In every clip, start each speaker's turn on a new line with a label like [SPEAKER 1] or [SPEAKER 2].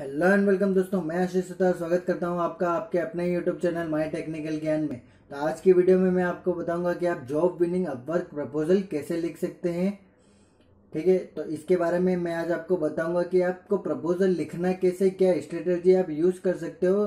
[SPEAKER 1] hello and welcome दोस्तों मैं आशीष सुधार स्वागत करता हूं आपका आपके अपने यूट्यूब चैनल माय टेक्निकल ज्ञान में तो आज की वीडियो में मैं आपको बताऊंगा कि आप जॉब विनिंग अपवर्क प्रपोजल कैसे लिख सकते हैं ठीक है तो इसके बारे में मैं आज आपको बताऊंगा कि आपको प्रपोजल लिखना कैसे क्या स्ट्रेटेजी आप यूज़ कर सकते हो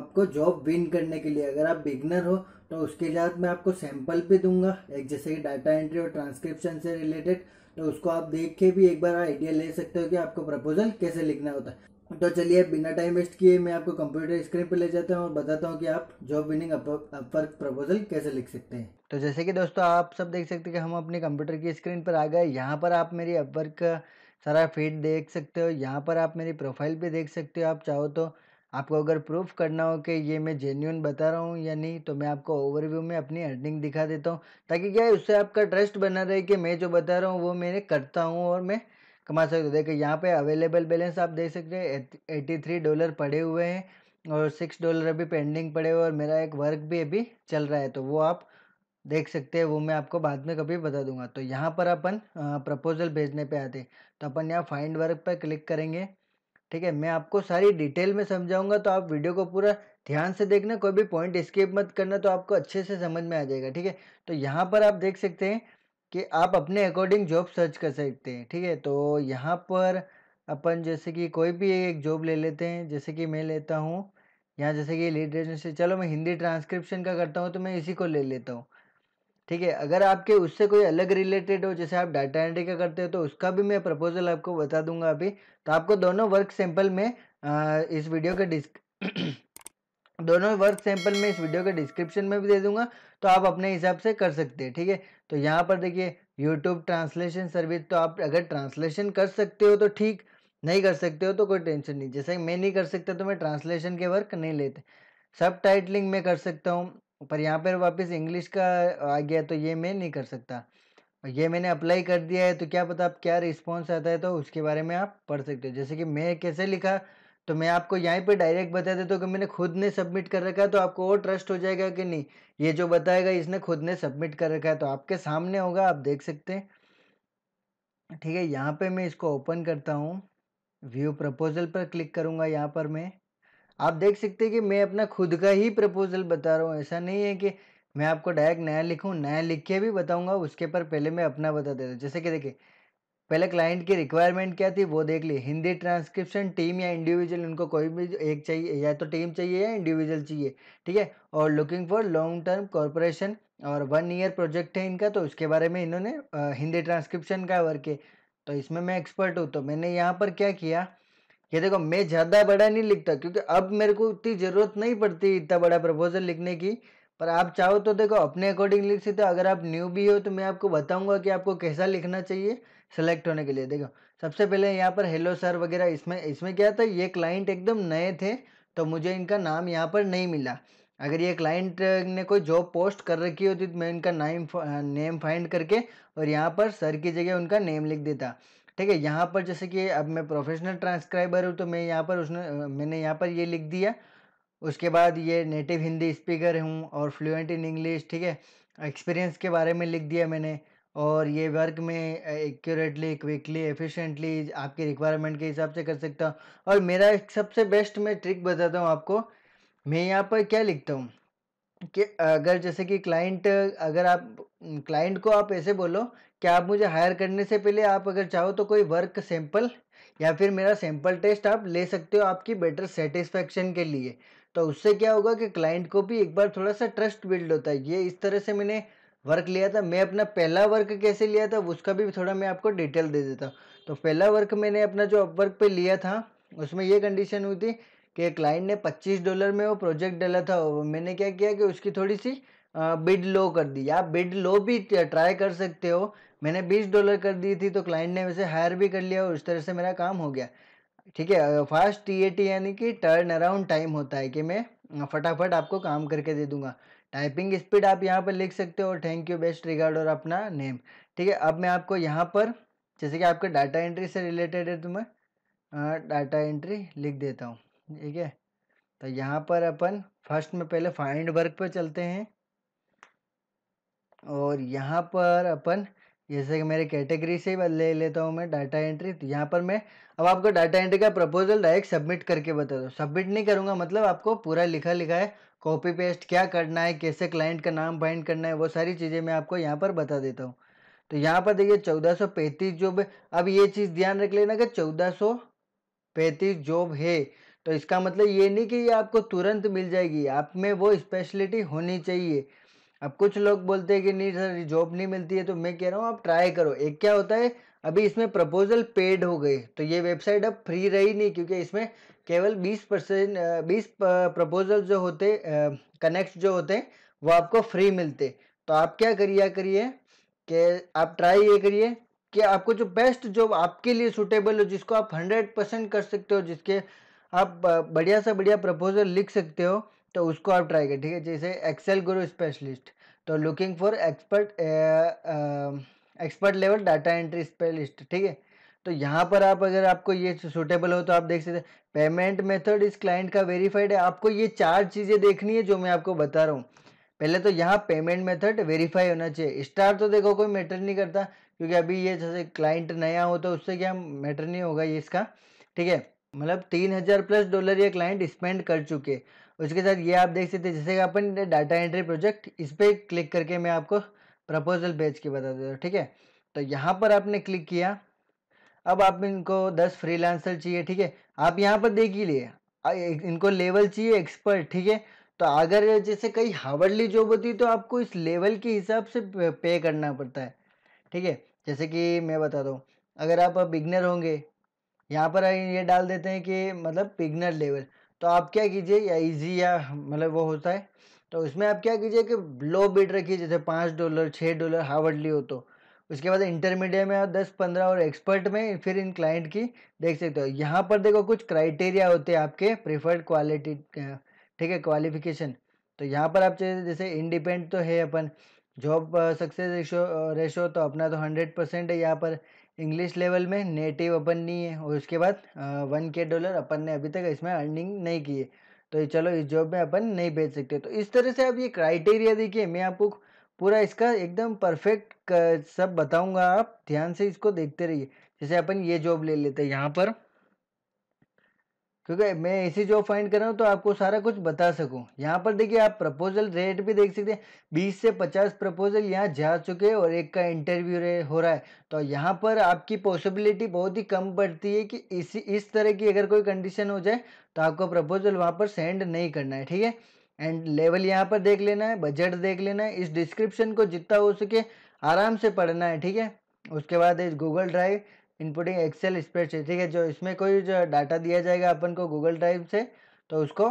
[SPEAKER 1] आपको जॉब विन करने के लिए अगर आप बिगनर हो तो उसके साथ मैं आपको सैंपल भी दूंगा एक जैसे कि डाटा एंट्री और ट्रांसक्रिप्शन से रिलेटेड तो उसको आप देख के भी एक बार आइडिया ले सकते हो कि आपको प्रपोजल कैसे लिखना होता है तो चलिए बिना टाइम वेस्ट किए मैं आपको कंप्यूटर स्क्रीन पर ले जाता हूँ और बताता हूँ कि आप जॉब विनिंग अपवर्क प्रपोजल कैसे लिख सकते हैं तो जैसे कि दोस्तों आप सब देख सकते हैं कि हम अपने कंप्यूटर की स्क्रीन पर आ गए यहाँ पर आप मेरी अपवर्क का सारा फीड देख सकते हो यहाँ पर आप मेरी प्रोफाइल भी देख सकते हो आप चाहो तो आपको अगर प्रूफ करना हो कि ये मैं जेन्यून बता रहा हूँ या नहीं तो मैं आपको ओवरव्यू में अपनी अर्निंग दिखा देता हूँ ताकि क्या है उससे आपका ट्रस्ट बना रहे कि मैं जो बता रहा हूँ वो मैंने करता हूँ और मैं कमा सकते हो देखिए यहाँ पे अवेलेबल बैलेंस आप देख सकते हैं एट्टी थ्री डॉलर पड़े हुए हैं और सिक्स डॉलर अभी पेंडिंग पड़े हुए और मेरा एक वर्क भी अभी चल रहा है तो वो आप देख सकते हैं वो मैं आपको बाद में कभी बता दूंगा तो यहाँ पर अपन प्रपोजल भेजने पे आते तो अपन यहाँ फाइंड वर्क पर क्लिक करेंगे ठीक है मैं आपको सारी डिटेल में समझाऊंगा तो आप वीडियो को पूरा ध्यान से देखना कोई भी पॉइंट स्किप मत करना तो आपको अच्छे से समझ में आ जाएगा ठीक है तो यहाँ पर आप देख सकते हैं कि आप अपने अकॉर्डिंग जॉब सर्च कर सकते हैं ठीक है तो यहाँ पर अपन जैसे कि कोई भी एक जॉब ले लेते हैं जैसे कि मैं लेता हूँ यहाँ जैसे कि लीड से चलो मैं हिंदी ट्रांसक्रिप्शन का करता हूँ तो मैं इसी को ले लेता हूँ ठीक है अगर आपके उससे कोई अलग रिलेटेड हो जैसे आप डाटा एंट्री का करते हो तो उसका भी मैं प्रपोजल आपको बता दूंगा अभी तो आपको दोनों वर्क सैंपल में आ, इस वीडियो के डिस्क दोनों वर्क सैंपल मैं इस वीडियो के डिस्क्रिप्शन में भी दे दूंगा तो आप अपने हिसाब से कर सकते हैं ठीक है तो यहाँ पर देखिए यूट्यूब ट्रांसलेशन सर्विस तो आप अगर ट्रांसलेशन कर सकते हो तो ठीक नहीं कर सकते हो तो कोई टेंशन नहीं जैसे मैं नहीं कर सकता तो मैं ट्रांसलेशन के वर्क नहीं लेते सब टाइटलिंग मैं कर सकता हूँ पर यहाँ पर वापस इंग्लिश का आ गया तो ये मैं नहीं कर सकता ये मैंने अप्लाई कर दिया है तो क्या पता आप क्या रिस्पॉन्स आता है तो उसके बारे में आप पढ़ सकते हो जैसे कि मैं कैसे लिखा तो मैं आपको यहाँ पे डायरेक्ट बता देता हूँ कि मैंने खुद ने सबमिट कर रखा है तो आपको और ट्रस्ट हो जाएगा कि नहीं ये जो बताएगा इसने खुद ने सबमिट कर रखा है तो आपके सामने होगा आप देख सकते हैं ठीक है यहाँ पे मैं इसको ओपन करता हूँ व्यू प्रपोजल पर क्लिक करूँगा यहाँ पर मैं आप देख सकते हैं कि मैं अपना खुद का ही प्रपोजल बता रहा हूँ ऐसा नहीं है कि मैं आपको डायरेक्ट नया लिखूँ नया लिख के भी बताऊँगा उसके पर पहले मैं अपना बता देता हूँ जैसे कि देखिए पहले क्लाइंट की रिक्वायरमेंट क्या थी वो देख ली हिंदी ट्रांसक्रिप्शन टीम या इंडिविजुअल उनको कोई भी एक चाहिए या तो टीम चाहिए या इंडिविजुअल चाहिए ठीक है और looking for long term corporation और वन ईयर प्रोजेक्ट है इनका तो उसके बारे में इन्होंने हिंदी ट्रांसक्रिप्शन का वर्क है तो इसमें मैं एक्सपर्ट हूँ तो मैंने यहाँ पर क्या किया ये देखो मैं ज़्यादा बड़ा नहीं लिखता क्योंकि अब मेरे को उतनी ज़रूरत नहीं पड़ती इतना बड़ा प्रपोजल लिखने की पर आप चाहो तो देखो अपने अकॉर्डिंग लिख सकते हो अगर आप न्यू भी हो तो मैं आपको बताऊंगा कि आपको कैसा लिखना चाहिए सेलेक्ट होने के लिए देखो सबसे पहले यहाँ पर हेलो सर वगैरह इसमें इसमें क्या था ये क्लाइंट एकदम नए थे तो मुझे इनका नाम यहाँ पर नहीं मिला अगर ये क्लाइंट ने कोई जॉब पोस्ट कर रखी होती तो मैं इनका नाइम नेम फाइंड करके और यहाँ पर सर की जगह उनका नेम लिख देता ठीक है यहाँ पर जैसे कि अब मैं प्रोफेशनल ट्रांसक्राइबर हूँ तो मैं यहाँ पर उसने मैंने यहाँ पर ये लिख दिया उसके बाद ये नेटिव हिंदी स्पीकर हूँ और फ्लुएंट इन इंग्लिश ठीक है एक्सपीरियंस के बारे में लिख दिया मैंने और ये वर्क में एक्यूरेटली क्विकली एफिशिएंटली आपकी रिक्वायरमेंट के हिसाब से कर सकता हूँ और मेरा एक सबसे बेस्ट मैं ट्रिक बताता हूँ आपको मैं यहाँ पर क्या लिखता हूँ कि अगर जैसे कि क्लाइंट अगर आप क्लाइंट को आप ऐसे बोलो कि आप मुझे हायर करने से पहले आप अगर चाहो तो कोई वर्क सैंपल या फिर मेरा सैंपल टेस्ट आप ले सकते हो आपकी बेटर सेटिस्फेक्शन के लिए तो उससे क्या होगा कि क्लाइंट को भी एक बार थोड़ा सा ट्रस्ट बिल्ड होता है ये इस तरह से मैंने वर्क लिया था मैं अपना पहला वर्क कैसे लिया था उसका भी थोड़ा मैं आपको डिटेल दे देता हूँ तो पहला वर्क मैंने अपना जो अपवर्क पे लिया था उसमें ये कंडीशन हुई थी कि क्लाइंट ने 25 डॉलर में वो प्रोजेक्ट डाला था और मैंने क्या किया कि उसकी थोड़ी सी बिड लो कर दी आप बिड लो भी ट्राई कर सकते हो मैंने 20 डॉलर कर दी थी तो क्लाइंट ने वैसे हायर भी कर लिया और उस तरह से मेरा काम हो गया ठीक है फास्ट टीएटी यानी कि टर्न अराउंड टाइम होता है कि मैं फटाफट आपको काम करके दे दूंगा टाइपिंग स्पीड आप यहाँ पर लिख सकते हो थैंक यू बेस्ट रिगार्ड और अपना नेम ठीक है अब मैं आपको यहाँ पर जैसे कि आपके डाटा एंट्री से रिलेटेड है तो मैं डाटा एंट्री लिख देता हूँ ठीक है तो यहाँ पर अपन फर्स्ट में पहले फाइंड वर्क पर चलते हैं और यहाँ पर अपन जैसे कि मेरे कैटेगरी से ले लेता हूँ मैं डाटा एंट्री तो यहाँ पर मैं अब आपको डाटा एंट्री का प्रपोजल डायरेक्ट सबमिट करके बता दूँ सबमिट नहीं करूँगा मतलब आपको पूरा लिखा लिखा है कॉपी पेस्ट क्या करना है कैसे क्लाइंट का नाम फाइंड करना है वो सारी चीज़ें मैं आपको यहाँ पर बता देता हूँ तो यहाँ पर देखिए चौदह जॉब अब ये चीज़ ध्यान रख लेना कि चौदह जॉब है तो इसका मतलब ये नहीं कि ये आपको तुरंत मिल जाएगी आप में वो स्पेशलिटी होनी चाहिए अब कुछ लोग बोलते हैं कि नहीं सर जॉब नहीं मिलती है तो मैं कह रहा हूँ आप ट्राई करो एक क्या होता है अभी इसमें प्रपोजल पेड हो गए तो ये वेबसाइट अब फ्री रही नहीं क्योंकि इसमें केवल 20 परसेंट बीस प्रपोजल जो होते कनेक्ट जो होते हैं वो आपको फ्री मिलते तो आप क्या करिए करिए कि आप ट्राई ये करिए कि आपको जो बेस्ट जॉब आपके लिए सुटेबल हो जिसको आप हंड्रेड परसेंट कर सकते हो जिसके आप बढ़िया से बढ़िया प्रपोजल लिख सकते हो तो उसको आप ट्राई करें ठीक है जैसे एक्सेल गुरु स्पेशलिस्ट तो looking for expert expert level data entry specialist ठीक है तो यहाँ पर आप अगर आपको ये सुटेबल हो तो आप देख सकते हैं पेमेंट मेथड इस क्लाइंट का वेरीफाइड है आपको ये चार चीज़ें देखनी है जो मैं आपको बता रहा हूँ पहले तो यहाँ पेमेंट मेथड वेरीफाई होना चाहिए स्टार तो देखो कोई मैटर नहीं करता क्योंकि अभी ये जैसे क्लाइंट नया हो तो उससे क्या मैटर नहीं होगा ये इसका ठीक है मतलब तीन हज़ार प्लस डॉलर ये क्लाइंट स्पेंड कर चुके उसके साथ ये आप देख सकते हैं जैसे अपन डाटा एंट्री प्रोजेक्ट इस पर क्लिक करके मैं आपको प्रपोजल भेज के बता देता हूँ ठीक है तो यहाँ पर आपने क्लिक किया अब आप इनको दस फ्रीलांसर चाहिए ठीक है आप यहाँ पर देख ही लिए इनको लेवल चाहिए एक्सपर्ट ठीक है तो अगर जैसे कई हावर्डली जॉब होती है तो आपको इस लेवल के हिसाब से पे करना पड़ता है ठीक है जैसे कि मैं बता दूँ अगर आप बिगनर होंगे यहाँ पर ये डाल देते हैं कि मतलब बिगनर लेवल तो आप क्या कीजिए या इजी या मतलब वो होता है तो इसमें आप क्या कीजिए कि लो बिड रखिए जैसे पाँच डॉलर छः डॉलर हावर्डली हो तो उसके बाद इंटरमीडिएट में आप दस पंद्रह और एक्सपर्ट में फिर इन क्लाइंट की देख सकते हो यहाँ पर देखो कुछ क्राइटेरिया होते हैं आपके प्रिफर्ड क्वालिटी ठीक है क्वालिफिकेशन तो यहाँ पर आप जैसे इंडिपेंडेंट तो है अपन जॉब सक्सेस रेशो रेशो तो अपना तो हंड्रेड परसेंट है यहाँ पर इंग्लिश लेवल में नेटिव अपन नहीं है और उसके बाद वन के डॉलर अपन ने अभी तक इसमें अर्निंग नहीं की है तो चलो इस जॉब में अपन नहीं भेज सकते तो इस तरह से आप ये क्राइटेरिया देखिए मैं आपको पूरा इसका एकदम परफेक्ट सब बताऊंगा आप ध्यान से इसको देखते रहिए जैसे अपन ये जॉब ले लेते हैं यहाँ पर क्योंकि मैं ऐसी जॉब फाइंड कर रहा हूँ तो आपको सारा कुछ बता सकूँ यहाँ पर देखिए आप प्रपोजल रेट भी देख सकते हैं बीस से पचास प्रपोजल यहाँ जा चुके हैं और एक का इंटरव्यू हो रहा है तो यहाँ पर आपकी पॉसिबिलिटी बहुत ही कम पड़ती है कि इसी इस तरह की अगर कोई कंडीशन हो जाए तो आपको प्रपोजल वहाँ पर सेंड नहीं करना है ठीक है एंड लेवल यहाँ पर देख लेना है बजट देख लेना है इस डिस्क्रिप्शन को जितना हो सके आराम से पढ़ना है ठीक है उसके बाद Google drive inputting excel spreadsheet ठीक है जो इसमें कोई जो डाटा दिया जाएगा अपन को गूगल ड्राइव से तो उसको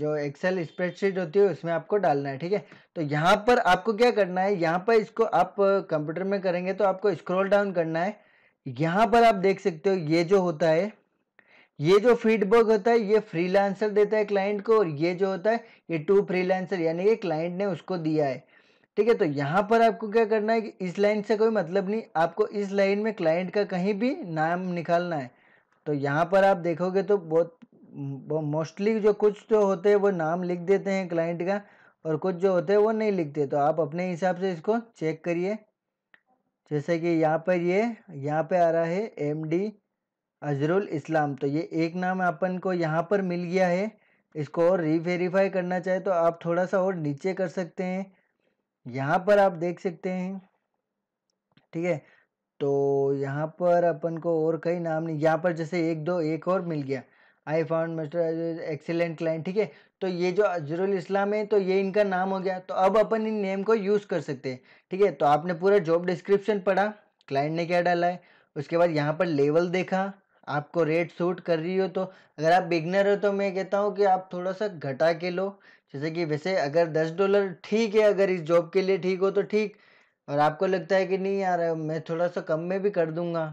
[SPEAKER 1] जो एक्सेल स्प्रेडशीट होती है उसमें आपको डालना है ठीक है तो यहाँ पर आपको क्या करना है यहाँ पर इसको आप कंप्यूटर में करेंगे तो आपको स्क्रॉल डाउन करना है यहाँ पर आप देख सकते हो ये जो होता है ये जो फीडबैक होता है ये फ्रीलांसर देता है क्लाइंट को और ये जो होता है ये टू फ्रीलांसर यानी कि क्लाइंट ने उसको दिया है ठीक है तो यहाँ पर आपको क्या करना है कि इस लाइन से कोई मतलब नहीं आपको इस लाइन में क्लाइंट का कहीं भी नाम निकालना है तो यहाँ पर आप देखोगे तो बहुत मोस्टली जो कुछ जो होते हैं वो नाम लिख देते हैं क्लाइंट का और कुछ जो होते हैं वो नहीं लिखते तो आप अपने हिसाब से इसको चेक करिए जैसे कि यहाँ पर ये यहाँ पे आ रहा है एम डी अजरुल इस्लाम तो ये एक नाम अपन को यहाँ पर मिल गया है इसको और रीवेरीफाई करना चाहे तो आप थोड़ा सा और नीचे कर सकते हैं यहाँ पर आप देख सकते हैं ठीक है तो यहाँ पर अपन को और कई नाम नहीं यहाँ पर जैसे एक दो एक और मिल गया I found mister excellent client ठीक है तो ये जो अजरुल इस्लाम है तो ये इनका नाम हो गया तो अब अपन इन नेम को यूज़ कर सकते हैं ठीक है तो आपने पूरा जॉब डिस्क्रिप्शन पढ़ा क्लाइंट ने क्या डाला है उसके बाद यहाँ पर लेवल देखा आपको रेट सूट कर रही हो तो अगर आप बिगनर हो तो मैं कहता हूँ कि आप थोड़ा सा घटा के लो जैसे कि वैसे अगर दस डॉलर ठीक है अगर इस जॉब के लिए ठीक हो तो ठीक और आपको लगता है कि नहीं यार मैं थोड़ा सा कम में भी कर दूंगा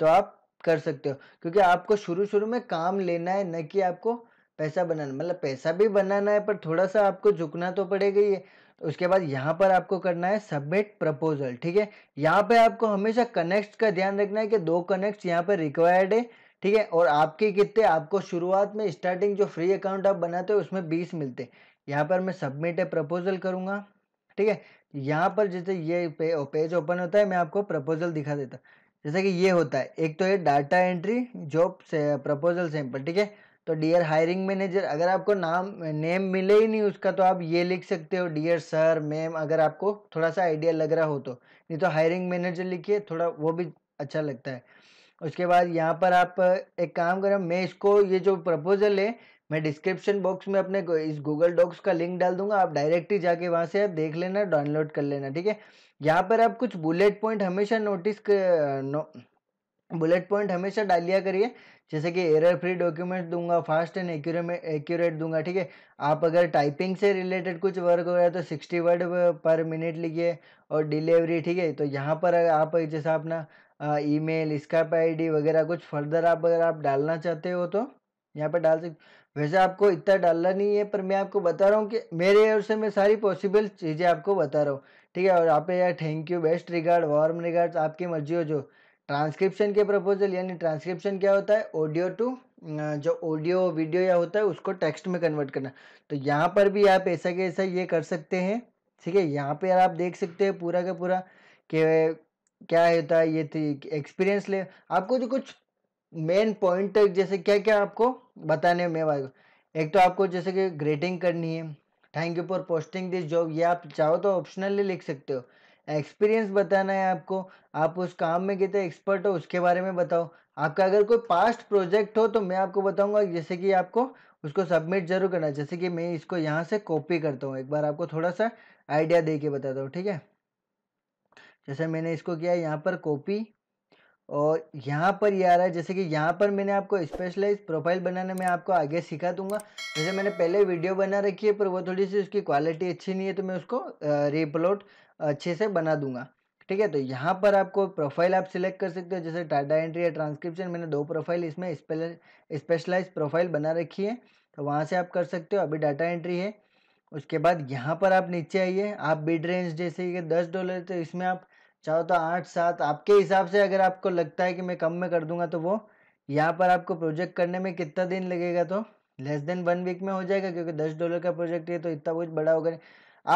[SPEAKER 1] तो आप कर सकते हो क्योंकि आपको शुरू शुरू में काम लेना है न कि आपको पैसा बनाना मतलब पैसा भी बनाना है पर थोड़ा सा आपको झुकना तो पड़ेगा ही है उसके बाद यहाँ पर आपको करना है सबमिट प्रपोजल ठीक है यहाँ पे आपको हमेशा कनेक्ट का ध्यान रखना है कि दो कनेक्ट यहाँ पर रिक्वायर्ड है ठीक है और आपके कितने आपको शुरुआत में स्टार्टिंग जो फ्री अकाउंट आप बनाते हो उसमें बीस मिलते हैं यहाँ पर मैं सबमिट ए प्रपोजल करूँगा ठीक है यहाँ पर जैसे ये पे, पेज ओपन होता है मैं आपको प्रपोजल दिखा देता हूँ जैसे कि ये होता है एक तो ये डाटा एंट्री जॉब से प्रपोजल सैंपल ठीक है तो डियर हायरिंग मैनेजर अगर आपको नाम नेम मिले ही नहीं उसका तो आप ये लिख सकते हो डियर सर मैम अगर आपको थोड़ा सा आइडिया लग रहा हो तो नहीं तो हायरिंग मैनेजर लिखिए थोड़ा वो भी अच्छा लगता है उसके बाद यहाँ पर आप एक काम करें मैं इसको ये जो प्रपोजल है मैं डिस्क्रिप्शन बॉक्स में अपने इस गूगल डॉक्स का लिंक डाल दूंगा आप डायरेक्ट ही जाके वहाँ से आप देख लेना डाउनलोड कर लेना ठीक है यहाँ पर आप कुछ बुलेट पॉइंट हमेशा नोटिस बुलेट पॉइंट हमेशा डाल लिया करिए जैसे कि एरर फ्री डॉक्यूमेंट दूंगा फास्ट एंड एक्यूरेट दूंगा ठीक है आप अगर टाइपिंग से रिलेटेड कुछ वर्क हो गया तो सिक्सटी वर्ड पर मिनट लिखिए और डिलीवरी ठीक है तो यहाँ पर आप जैसा अपना ईमेल स्कैप आई वगैरह कुछ फर्दर आप अगर आप डालना चाहते हो तो यहाँ पर डाल सकते वैसे आपको इतना डालना नहीं है पर मैं आपको बता रहा हूँ कि मेरे ओर से मैं सारी पॉसिबल चीज़ें आपको बता रहा हूँ ठीक है और आप यार thank you best regard warm regard आपकी मर्जी हो जो ट्रांसक्रिप्शन के प्रपोजल यानी ट्रांसक्रिप्शन क्या होता है ऑडियो टू जो ऑडियो वीडियो या होता है उसको टेक्स्ट में कन्वर्ट करना तो यहाँ पर भी आप ऐसा के ऐसा ये कर सकते हैं ठीक है यहाँ पर आप देख सकते हैं पूरा का पूरा कि क्या होता है ये एक्सपीरियंस ले आपको जो कुछ मेन पॉइंट जैसे क्या क्या आपको बताने में आएगा एक तो आपको जैसे कि ग्रेटिंग करनी है thank you for posting this job ये आप चाहो तो ऑप्शनली लिख सकते हो एक्सपीरियंस बताना है आपको आप उस काम में कितने एक्सपर्ट हो उसके बारे में बताओ आपका अगर कोई पास्ट प्रोजेक्ट हो तो मैं आपको बताऊंगा जैसे कि आपको उसको सबमिट जरूर करना जैसे कि मैं इसको यहाँ से कॉपी करता हूँ एक बार आपको थोड़ा सा आइडिया दे के बताता हूँ ठीक है जैसे मैंने इसको किया यहाँ पर कॉपी और यहाँ पर ये आ रहा है जैसे कि यहाँ पर मैंने आपको स्पेशलाइज प्रोफाइल बनाने में आपको आगे सिखा दूंगा जैसे मैंने पहले वीडियो बना रखी है पर वो थोड़ी सी उसकी क्वालिटी अच्छी नहीं है तो मैं उसको रीअपलोड अच्छे से बना दूंगा ठीक है तो यहाँ पर आपको प्रोफाइल आप सिलेक्ट कर सकते हो जैसे टाटा एंट्री या ट्रांसक्रिप्शन मैंने दो प्रोफाइल इसमें स्पेशलाइज प्रोफाइल बना रखी है तो वहाँ से आप कर सकते हो अभी डाटा एंट्री है उसके बाद यहाँ पर आप नीचे आइए आप बिड रेंज जैसे कि दस डॉलर तो इसमें आप चाहो तो आठ सात आपके हिसाब से अगर आपको लगता है कि मैं कम में कर दूंगा तो वो यहाँ पर आपको प्रोजेक्ट करने में कितना दिन लगेगा तो लेस देन वन वीक में हो जाएगा क्योंकि दस डॉलर का प्रोजेक्ट है तो इतना कुछ बड़ा होगा नहीं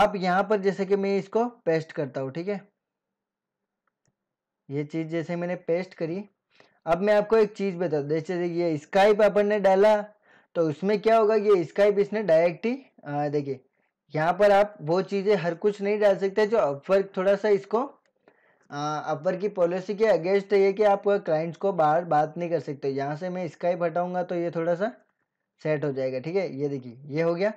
[SPEAKER 1] आप यहाँ पर जैसे कि मैं इसको पेस्ट करता हूँ ठीक है ये चीज़ जैसे मैंने पेस्ट करी अब मैं आपको एक चीज़ बता जैसे ये स्काइप अपन ने डाला तो उसमें क्या होगा ये स्काइप इसने डायरेक्ट ही देखिए यहाँ पर आप वो चीज़ें हर कुछ नहीं डाल सकते जो अपवर्क थोड़ा सा इसको अपर की पॉलिसी के अगेंस्ट है कि आप क्लाइंट्स को बाहर बात नहीं कर सकते यहाँ से मैं इसका ही हटाऊंगा तो ये थोड़ा सा सेट हो जाएगा ठीक है ये देखिए ये हो गया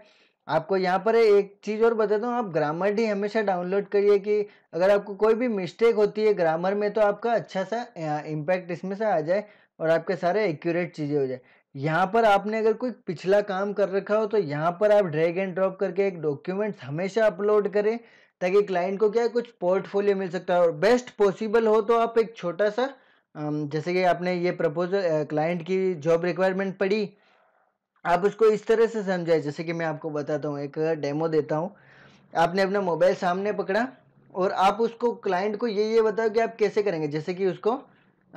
[SPEAKER 1] आपको यहाँ पर एक चीज़ और बताता हूँ आप ग्रामर डी हमेशा डाउनलोड करिए कि अगर आपको कोई भी मिस्टेक होती है ग्रामर में तो आपका अच्छा सा इम्पैक्ट इसमें से आ जाए और आपके सारे एक्यूरेट चीज़ें हो जाए यहाँ पर आपने अगर कोई पिछला काम कर रखा हो तो यहाँ पर आप ड्रैग एंड ड्रॉप करके एक डॉक्यूमेंट्स हमेशा अपलोड करें ताकि क्लाइंट को क्या है कुछ पोर्टफोलियो मिल सकता है और बेस्ट पॉसिबल हो तो आप एक छोटा सा जैसे कि आपने ये प्रपोजल क्लाइंट की जॉब रिक्वायरमेंट पड़ी आप उसको इस तरह से समझाए जैसे कि मैं आपको बताता हूँ एक डेमो देता हूँ आपने अपना मोबाइल सामने पकड़ा और आप उसको क्लाइंट को ये ये बताओ कि आप कैसे करेंगे जैसे कि उसको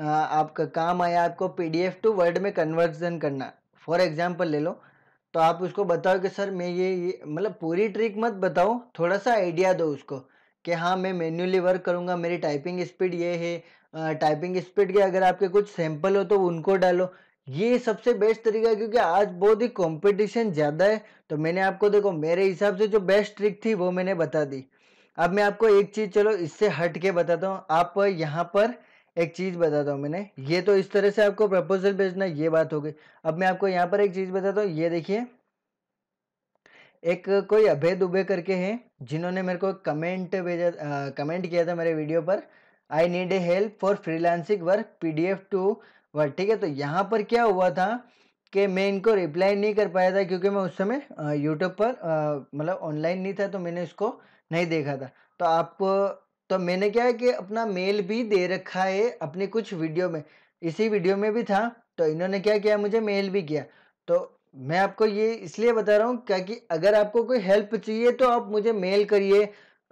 [SPEAKER 1] आपका काम आया आपको पी टू वर्ड में कन्वर्जन करना फॉर एग्जाम्पल ले लो तो आप उसको बताओ कि सर मैं ये, ये मतलब पूरी ट्रिक मत बताओ थोड़ा सा आइडिया दो उसको कि हाँ मैं मैन्युअली वर्क करूँगा मेरी टाइपिंग स्पीड ये है टाइपिंग स्पीड के अगर आपके कुछ सैंपल हो तो उनको डालो ये सबसे बेस्ट तरीका है क्योंकि आज बहुत ही कंपटीशन ज़्यादा है तो मैंने आपको देखो मेरे हिसाब से जो बेस्ट ट्रिक थी वो मैंने बता दी अब मैं आपको एक चीज़ चलो इससे हट के बताता हूँ आप यहाँ पर एक चीज़ बताता हूँ मैंने ये तो इस तरह से आपको प्रपोजल भेजना ये बात हो गई अब मैं आपको यहाँ पर एक चीज़ बताता हूँ ये देखिए एक कोई अभय दुबे करके हैं जिन्होंने मेरे को कमेंट भेजा कमेंट किया था मेरे वीडियो पर I need a help for freelancing work P D F to work ठीक है तो यहाँ पर क्या हुआ था कि मैं इनको रिप्लाई नहीं कर पाया था क्योंकि मैं उस समय यूट्यूब पर मतलब ऑनलाइन नहीं था तो मैंने इसको नहीं देखा था तो आप तो मैंने क्या है कि अपना मेल भी दे रखा है अपने कुछ वीडियो में इसी वीडियो में भी था तो इन्होंने क्या किया मुझे मेल भी किया तो मैं आपको ये इसलिए बता रहा हूँ क्योंकि अगर आपको कोई हेल्प चाहिए तो आप मुझे मेल करिए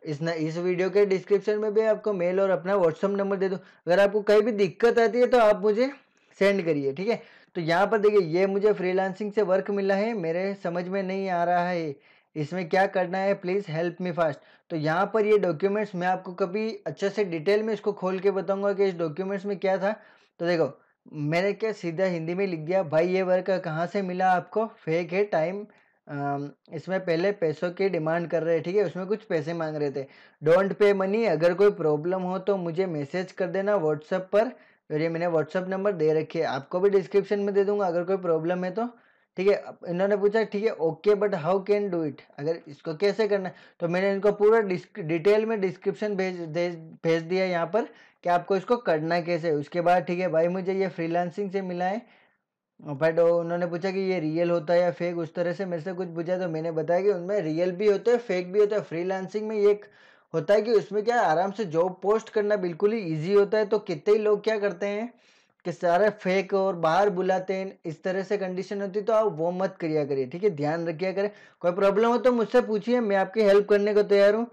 [SPEAKER 1] इस न, इस वीडियो के डिस्क्रिप्शन में भी आपको मेल और अपना व्हाट्सअप नंबर दे दो अगर आपको कहीं भी दिक्कत आती है तो आप मुझे सेंड करिए ठीक है तो यहाँ पर देखिए ये मुझे फ्रीलांसिंग से वर्क मिला है मेरे समझ में नहीं आ रहा है इसमें क्या करना है प्लीज़ हेल्प मी फास्ट तो यहाँ पर ये डॉक्यूमेंट्स मैं आपको कभी अच्छे से डिटेल में इसको खोल के बताऊंगा कि इस डॉक्यूमेंट्स में क्या था तो देखो मैंने क्या सीधा हिंदी में लिख दिया भाई ये वर्क कहाँ से मिला आपको फेक है टाइम इसमें पहले पैसों की डिमांड कर रहे हैं ठीक है उसमें कुछ पैसे मांग रहे थे डोंट पे मनी अगर कोई प्रॉब्लम हो तो मुझे मैसेज कर देना व्हाट्सएप पर और ये मैंने व्हाट्सअप नंबर दे रखे है आपको भी डिस्क्रिप्शन में दे दूंगा अगर कोई प्रॉब्लम है तो ठीक है इन्होंने पूछा ठीक है okay but how can do it अगर इसको कैसे करना है तो मैंने इनको पूरा डिटेल में डिस्क्रिप्शन भेज भेज दिया यहाँ पर कि आपको इसको करना कैसे उसके बाद ठीक है भाई मुझे ये फ्रीलांसिंग से मिला है बट उन्होंने पूछा कि ये रियल होता है या फेक उस तरह से मेरे से कुछ पूछा तो मैंने बताया कि उनमें रियल भी होता है फेक भी होता है फ्रीलांसिंग में ये होता है कि उसमें क्या आराम से जॉब पोस्ट करना बिल्कुल ही ईजी होता है तो कितने लोग क्या करते हैं कि सारे फेक और बाहर बुलाते हैं इस तरह से कंडीशन होती तो आप वो मत करिया करिए ठीक है ध्यान रखिया करें कोई प्रॉब्लम हो तो मुझसे पूछिए मैं आपकी हेल्प करने को तैयार हूँ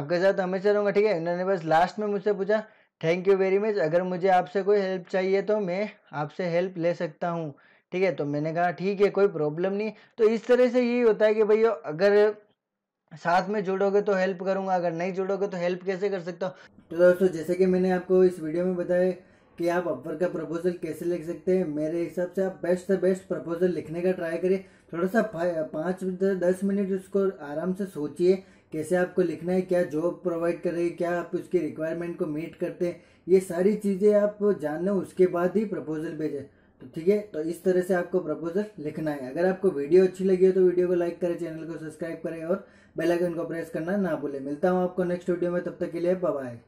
[SPEAKER 1] आपके साथ हमेशा रहूँगा ठीक है इन्होंने बस लास्ट में मुझसे पूछा थैंक यू वेरी मच अगर मुझे आपसे कोई हेल्प चाहिए तो मैं आपसे हेल्प ले सकता हूँ ठीक है तो मैंने कहा ठीक है कोई प्रॉब्लम नहीं तो इस तरह से यही होता है कि भैया अगर साथ में जुड़ोगे तो हेल्प करूंगा अगर नहीं जुड़ोगे तो हेल्प कैसे कर सकता हूँ तो दोस्तों जैसे कि मैंने आपको इस वीडियो में बताया कि आप अपवर का प्रपोजल कैसे लिख सकते हैं मेरे हिसाब से आप बेस्ट से बेस्ट प्रपोजल लिखने का ट्राई करिए थोड़ा सा पाँच दस मिनट उसको आराम से सोचिए कैसे आपको लिखना है क्या जॉब प्रोवाइड कर रही है क्या आप उसकी रिक्वायरमेंट को मीट करते हैं ये सारी चीज़ें आप जान लें उसके बाद ही प्रपोजल भेजें तो ठीक है तो इस तरह से आपको प्रपोजल लिखना है अगर आपको वीडियो अच्छी लगी हो तो वीडियो को लाइक करें चैनल को सब्सक्राइब करें और बेल आइकन को प्रेस करना ना भूलें मिलता हूँ आपको नेक्स्ट वीडियो में तब तक के लिए बाय